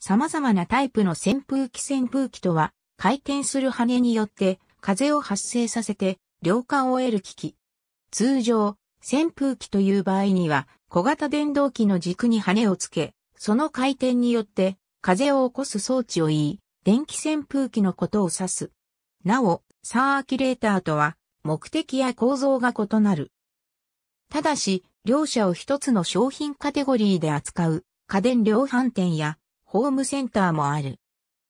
様々なタイプの扇風機扇風機とは、回転する羽によって風を発生させて、量感を得る機器。通常、扇風機という場合には、小型電動機の軸に羽をつけ、その回転によって風を起こす装置を言い、電気扇風機のことを指す。なお、サーキュレーターとは、目的や構造が異なる。ただし、両者を一つの商品カテゴリーで扱う家電量販店やホームセンターもある。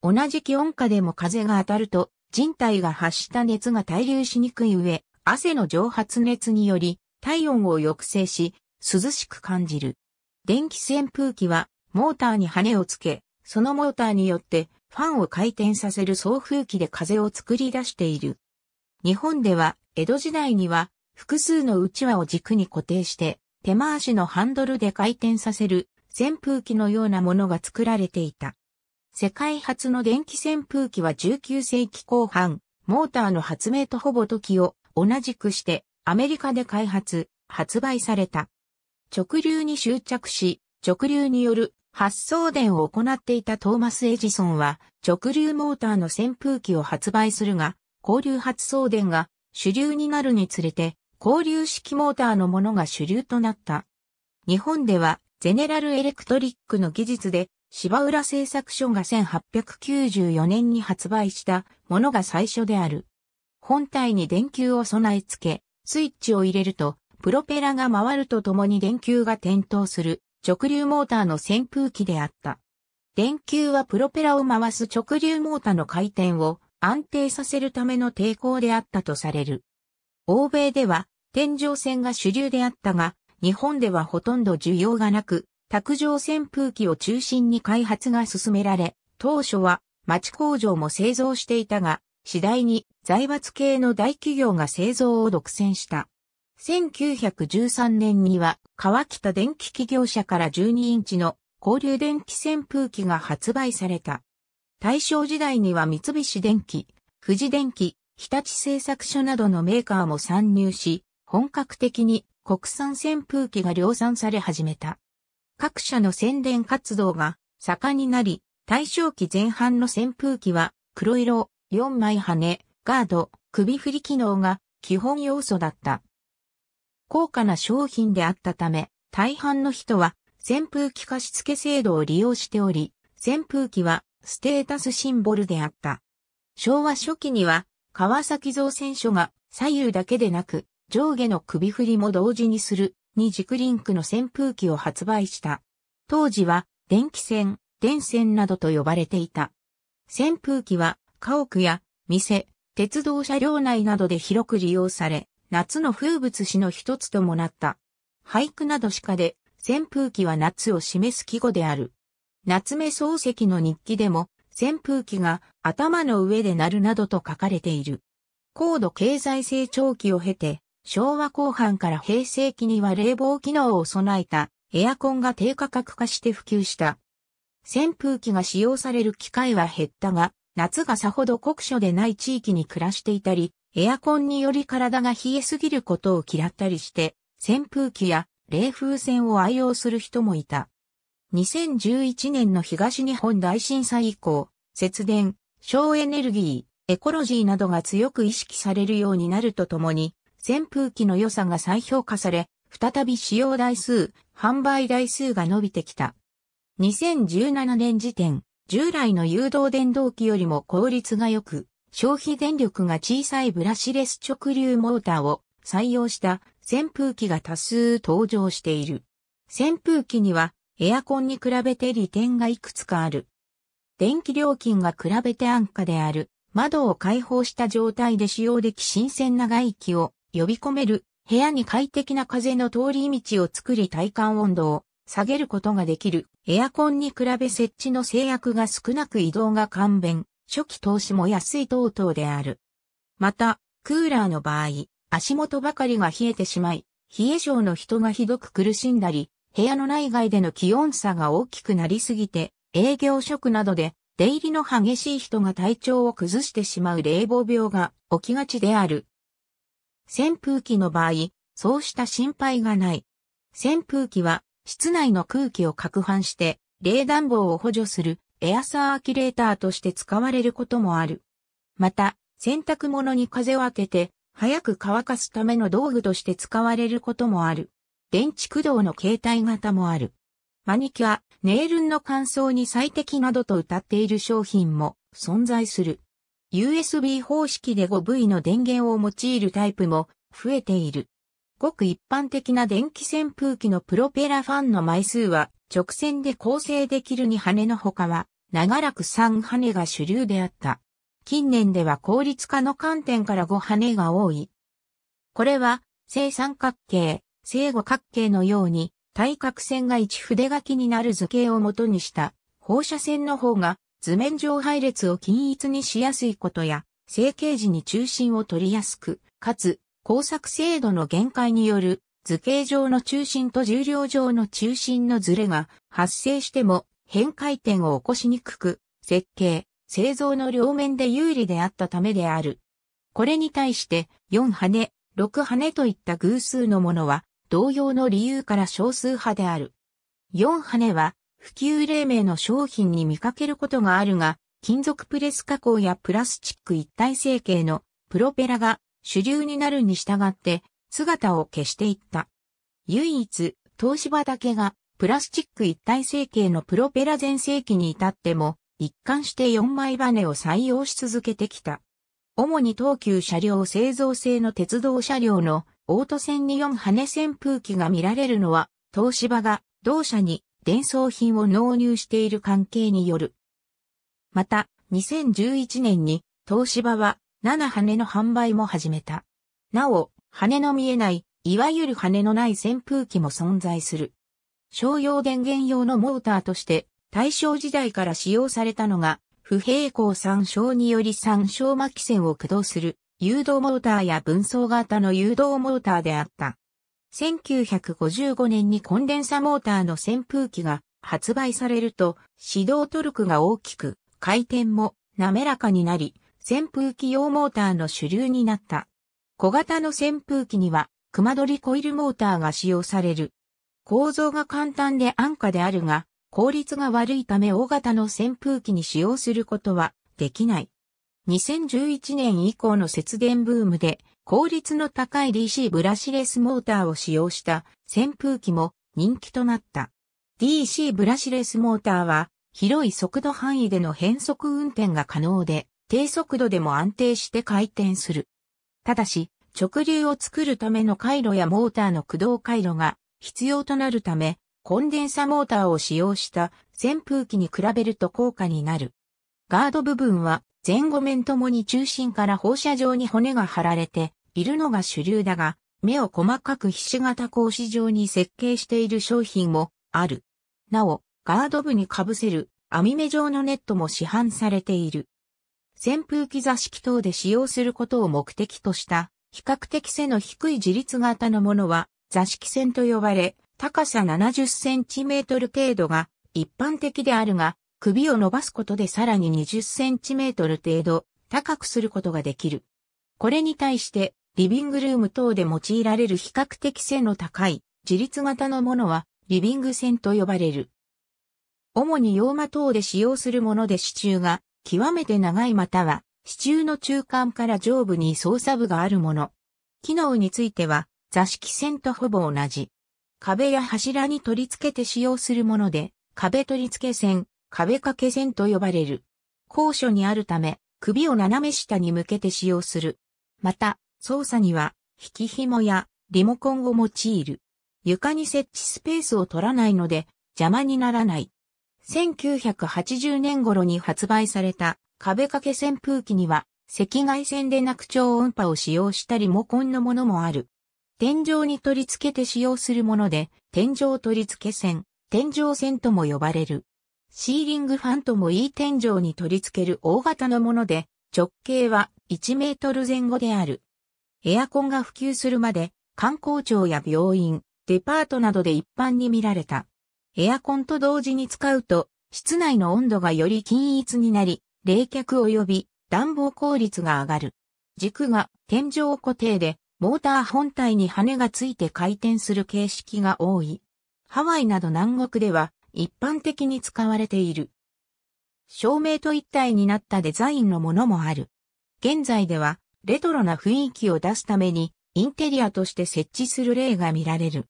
同じ気温下でも風が当たると、人体が発した熱が滞留しにくい上、汗の蒸発熱により、体温を抑制し、涼しく感じる。電気扇風機は、モーターに羽をつけ、そのモーターによって、ファンを回転させる送風機で風を作り出している。日本では、江戸時代には、複数のうちわを軸に固定して、手回しのハンドルで回転させる扇風機のようなものが作られていた。世界初の電気扇風機は19世紀後半、モーターの発明とほぼ時を同じくしてアメリカで開発、発売された。直流に執着し、直流による発送電を行っていたトーマス・エジソンは直流モーターの扇風機を発売するが、交流発送電が主流になるにつれて、交流式モーターのものが主流となった。日本ではゼネラルエレクトリックの技術で、芝浦製作所が1894年に発売したものが最初である。本体に電球を備え付け、スイッチを入れると、プロペラが回るとともに電球が点灯する直流モーターの扇風機であった。電球はプロペラを回す直流モーターの回転を安定させるための抵抗であったとされる。欧米では天井線が主流であったが、日本ではほとんど需要がなく、卓上扇風機を中心に開発が進められ、当初は町工場も製造していたが、次第に財閥系の大企業が製造を独占した。1913年には川北電気機業者から12インチの交流電気扇風機が発売された。大正時代には三菱電機、富士電機、日立製作所などのメーカーも参入し、本格的に国産扇風機が量産され始めた。各社の宣伝活動が盛んになり、大正期前半の扇風機は黒色、4枚羽、ガード、首振り機能が基本要素だった。高価な商品であったため、大半の人は扇風機貸付制度を利用しており、扇風機はステータスシンボルであった。昭和初期には川崎造船所が左右だけでなく上下の首振りも同時にするに軸リンクの扇風機を発売した。当時は電気扇、電線などと呼ばれていた。扇風機は家屋や店、鉄道車両内などで広く利用され、夏の風物詩の一つともなった。俳句などしかで扇風機は夏を示す季語である。夏目漱石の日記でも、扇風機が頭の上で鳴るなどと書かれている。高度経済成長期を経て、昭和後半から平成期には冷房機能を備えたエアコンが低価格化して普及した。扇風機が使用される機会は減ったが、夏がさほど酷暑でない地域に暮らしていたり、エアコンにより体が冷えすぎることを嫌ったりして、扇風機や冷風船を愛用する人もいた。2011年の東日本大震災以降、節電、省エネルギー、エコロジーなどが強く意識されるようになるとともに、扇風機の良さが再評価され、再び使用台数、販売台数が伸びてきた。2017年時点、従来の誘導電動機よりも効率が良く、消費電力が小さいブラシレス直流モーターを採用した扇風機が多数登場している。扇風機にはエアコンに比べて利点がいくつかある。電気料金が比べて安価である。窓を開放した状態で使用でき新鮮な外気を呼び込める、部屋に快適な風の通り道を作り体感温度を下げることができる。エアコンに比べ設置の制約が少なく移動が簡便、初期投資も安い等々である。また、クーラーの場合、足元ばかりが冷えてしまい、冷え性の人がひどく苦しんだり、部屋の内外での気温差が大きくなりすぎて、営業職などで出入りの激しい人が体調を崩してしまう冷房病が起きがちである。扇風機の場合、そうした心配がない。扇風機は室内の空気を攪拌して冷暖房を補助するエアサーキュレーターとして使われることもある。また、洗濯物に風を当てて早く乾かすための道具として使われることもある。電池駆動の携帯型もある。マニキュア、ネイルンの乾燥に最適などと謳っている商品も存在する。USB 方式で 5V の電源を用いるタイプも増えている。ごく一般的な電気扇風機のプロペラファンの枚数は直線で構成できる2羽の他は長らく3羽が主流であった。近年では効率化の観点から5羽が多い。これは正三角形、正五角形のように対角線が一筆書きになる図形を元にした放射線の方が図面上配列を均一にしやすいことや、成形時に中心を取りやすく、かつ、工作精度の限界による図形上の中心と重量上の中心のズレが発生しても変回転を起こしにくく、設計、製造の両面で有利であったためである。これに対して4羽、6羽といった偶数のものは同様の理由から少数派である。4羽は普及黎明の商品に見かけることがあるが、金属プレス加工やプラスチック一体成形のプロペラが主流になるに従って姿を消していった。唯一、東芝だけがプラスチック一体成形のプロペラ全盛期に至っても一貫して4枚バネを採用し続けてきた。主に東急車両製造製の鉄道車両のオート線に4羽扇風機が見られるのは東芝が同社に伝送品を納入している関係による。また、2011年に東芝は7羽の販売も始めた。なお、羽の見えない、いわゆる羽のない扇風機も存在する。商用電源用のモーターとして大正時代から使用されたのが不平行参照により三小巻線を駆動する誘導モーターや分層型の誘導モーターであった。1955年にコンデンサモーターの扇風機が発売されると、始動トルクが大きく、回転も滑らかになり、扇風機用モーターの主流になった。小型の扇風機には、熊取コイルモーターが使用される。構造が簡単で安価であるが、効率が悪いため大型の扇風機に使用することはできない。2011年以降の節電ブームで効率の高い DC ブラシレスモーターを使用した扇風機も人気となった。DC ブラシレスモーターは広い速度範囲での変速運転が可能で低速度でも安定して回転する。ただし直流を作るための回路やモーターの駆動回路が必要となるためコンデンサモーターを使用した扇風機に比べると高価になる。ガード部分は前後面ともに中心から放射状に骨が張られているのが主流だが、目を細かくひし形格子状に設計している商品もある。なお、ガード部に被せる網目状のネットも市販されている。扇風機座敷等で使用することを目的とした比較的背の低い自立型のものは座敷線と呼ばれ、高さ70センチメートル程度が一般的であるが、首を伸ばすことでさらに20センチメートル程度高くすることができる。これに対してリビングルーム等で用いられる比較的背の高い自立型のものはリビング線と呼ばれる。主に洋間等で使用するもので支柱が極めて長いまたは支柱の中間から上部に操作部があるもの。機能については座敷線とほぼ同じ。壁や柱に取り付けて使用するもので、壁取り付け線、壁掛け線と呼ばれる。高所にあるため、首を斜め下に向けて使用する。また、操作には、引き紐やリモコンを用いる。床に設置スペースを取らないので、邪魔にならない。1980年頃に発売された壁掛け扇風機には、赤外線でなく超音波を使用したリモコンのものもある。天井に取り付けて使用するもので、天井取り付け線、天井線とも呼ばれる。シーリングファンともいい天井に取り付ける大型のもので、直径は1メートル前後である。エアコンが普及するまで、観光庁や病院、デパートなどで一般に見られた。エアコンと同時に使うと、室内の温度がより均一になり、冷却及び暖房効率が上がる。軸が天井固定で、モーター本体に羽がついて回転する形式が多い。ハワイなど南国では、一般的に使われている。照明と一体になったデザインのものもある。現在では、レトロな雰囲気を出すために、インテリアとして設置する例が見られる。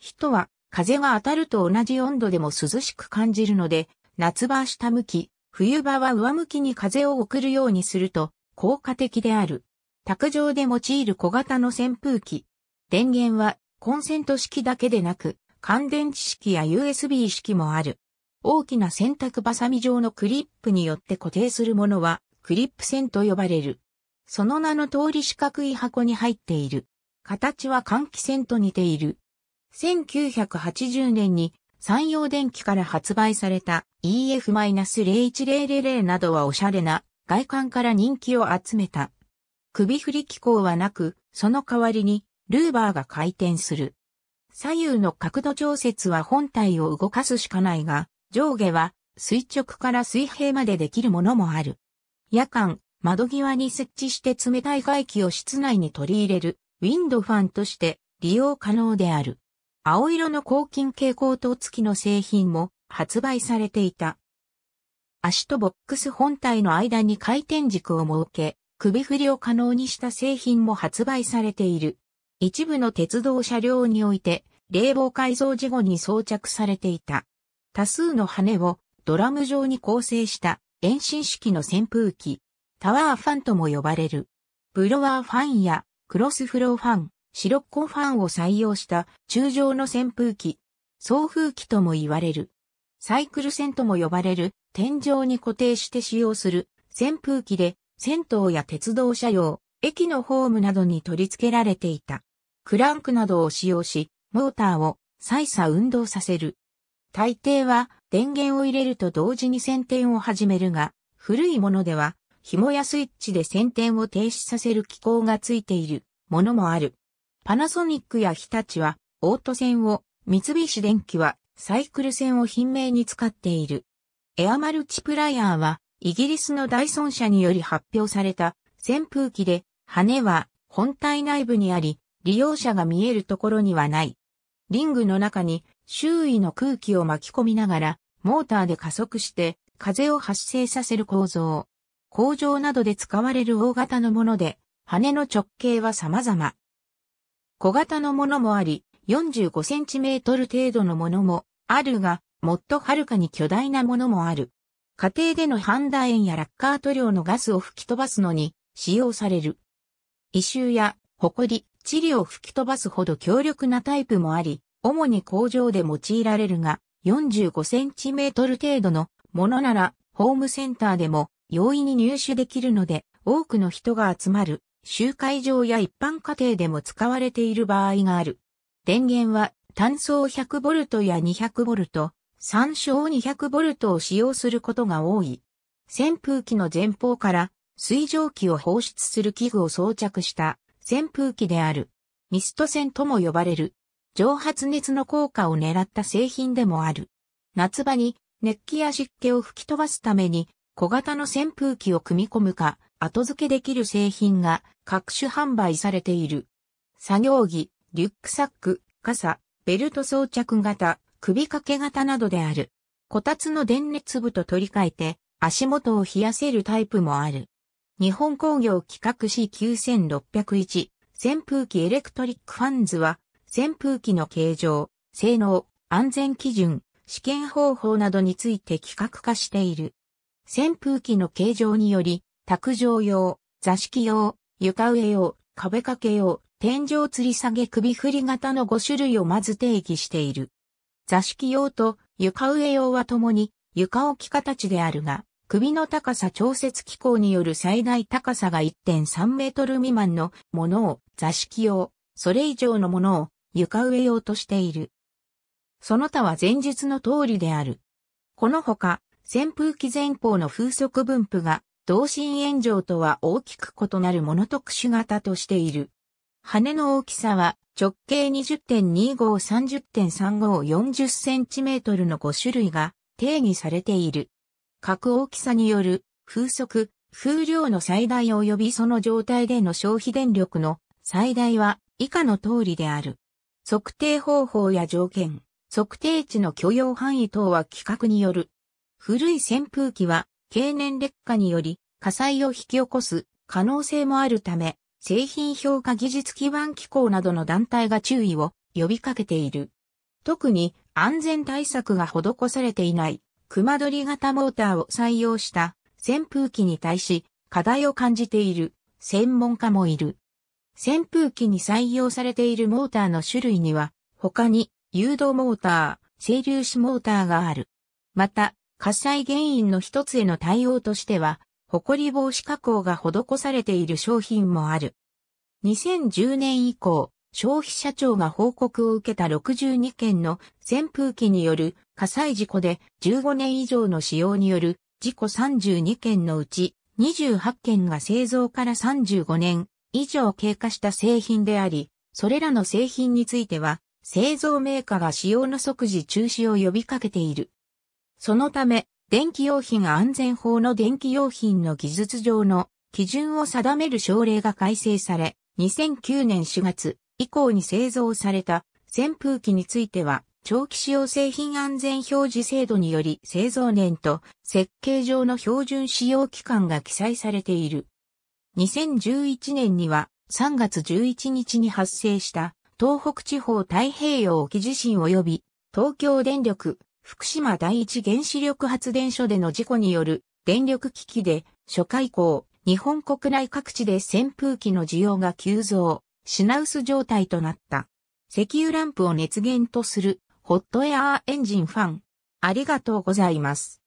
人は、風が当たると同じ温度でも涼しく感じるので、夏場は下向き、冬場は上向きに風を送るようにすると、効果的である。卓上で用いる小型の扇風機。電源はコンセント式だけでなく、乾電池式や USB 式もある。大きな洗濯バサミ状のクリップによって固定するものは、クリップ線と呼ばれる。その名の通り四角い箱に入っている。形は換気扇と似ている。1980年に山陽電機から発売された EF-01000 などはおしゃれな外観から人気を集めた。首振り機構はなく、その代わりにルーバーが回転する。左右の角度調節は本体を動かすしかないが、上下は垂直から水平までできるものもある。夜間、窓際に設置して冷たい外気を室内に取り入れるウィンドファンとして利用可能である。青色の抗菌蛍光灯付きの製品も発売されていた。足とボックス本体の間に回転軸を設け、首振りを可能にした製品も発売されている。一部の鉄道車両において、冷房改造事後に装着されていた。多数の羽をドラム状に構成した遠心式の扇風機、タワーファンとも呼ばれる。ブロワーファンやクロスフローファン、シロッコファンを採用した中上の扇風機、送風機とも言われる。サイクル線とも呼ばれる天井に固定して使用する扇風機で銭湯や鉄道車両、駅のホームなどに取り付けられていた。クランクなどを使用し、モーターを再作運動させる。大抵は電源を入れると同時に先転を始めるが、古いものでは紐やスイッチで先転を停止させる機構がついているものもある。パナソニックや日立はオート線を、三菱電機はサイクル線を品名に使っている。エアマルチプライヤーはイギリスのダイソン社により発表された扇風機で、羽は本体内部にあり、利用者が見えるところにはない。リングの中に周囲の空気を巻き込みながら、モーターで加速して風を発生させる構造。工場などで使われる大型のもので、羽の直径は様々。小型のものもあり、45センチメートル程度のものもあるが、もっとはるかに巨大なものもある。家庭でのハンダ炎やラッカー塗料のガスを吹き飛ばすのに使用される。異臭や、埃、塵を吹き飛ばすほど強力なタイプもあり、主に工場で用いられるが、45センチメートル程度のものなら、ホームセンターでも容易に入手できるので、多くの人が集まる集会場や一般家庭でも使われている場合がある。電源は単層1 0 0ボルトや2 0 0ボルト、3小2 0 0ボルトを使用することが多い。扇風機の前方から水蒸気を放出する器具を装着した扇風機である。ミスト扇とも呼ばれる。蒸発熱の効果を狙った製品でもある。夏場に熱気や湿気を吹き飛ばすために小型の扇風機を組み込むか後付けできる製品が各種販売されている。作業着、リュックサック、傘、ベルト装着型、首掛け型などである。こたつの電熱部と取り替えて足元を冷やせるタイプもある。日本工業企画 C9601 扇風機エレクトリックファンズは扇風機の形状、性能、安全基準、試験方法などについて企画化している。扇風機の形状により、卓上用、座敷用、床上用、壁掛け用、天井吊り下げ首振り型の5種類をまず定義している。座敷用と床上用は共に床置き形であるが、首の高さ調節機構による最大高さが1.3メートル未満のものを座敷用、それ以上のものを床上用としている。その他は前述の通りである。このほか、扇風機前方の風速分布が、同心円状とは大きく異なるモノ特殊型としている。羽の大きさは直径20.2530.3540センチメートルの5種類が定義されている。各大きさによる風速、風量の最大及びその状態での消費電力の最大は以下の通りである。測定方法や条件、測定値の許容範囲等は規格による。古い扇風機は経年劣化により火災を引き起こす可能性もあるため、製品評価技術基盤機構などの団体が注意を呼びかけている。特に安全対策が施されていない熊取型モーターを採用した扇風機に対し課題を感じている専門家もいる。扇風機に採用されているモーターの種類には他に誘導モーター、整粒子モーターがある。また、火災原因の一つへの対応としては、埃防止加工が施されている商品もある。2010年以降、消費者庁が報告を受けた62件の扇風機による火災事故で15年以上の使用による事故32件のうち28件が製造から35年以上経過した製品であり、それらの製品については製造メーカーが使用の即時中止を呼びかけている。そのため、電気用品安全法の電気用品の技術上の基準を定める省令が改正され、2009年4月以降に製造された扇風機については、長期使用製品安全表示制度により製造年と設計上の標準使用期間が記載されている。2011年には3月11日に発生した東北地方太平洋沖地震及び東京電力福島第一原子力発電所での事故による電力危機で初回以降日本国内各地で扇風機の需要が急増、品薄状態となった。石油ランプを熱源とするホットエアーエンジンファン。ありがとうございます。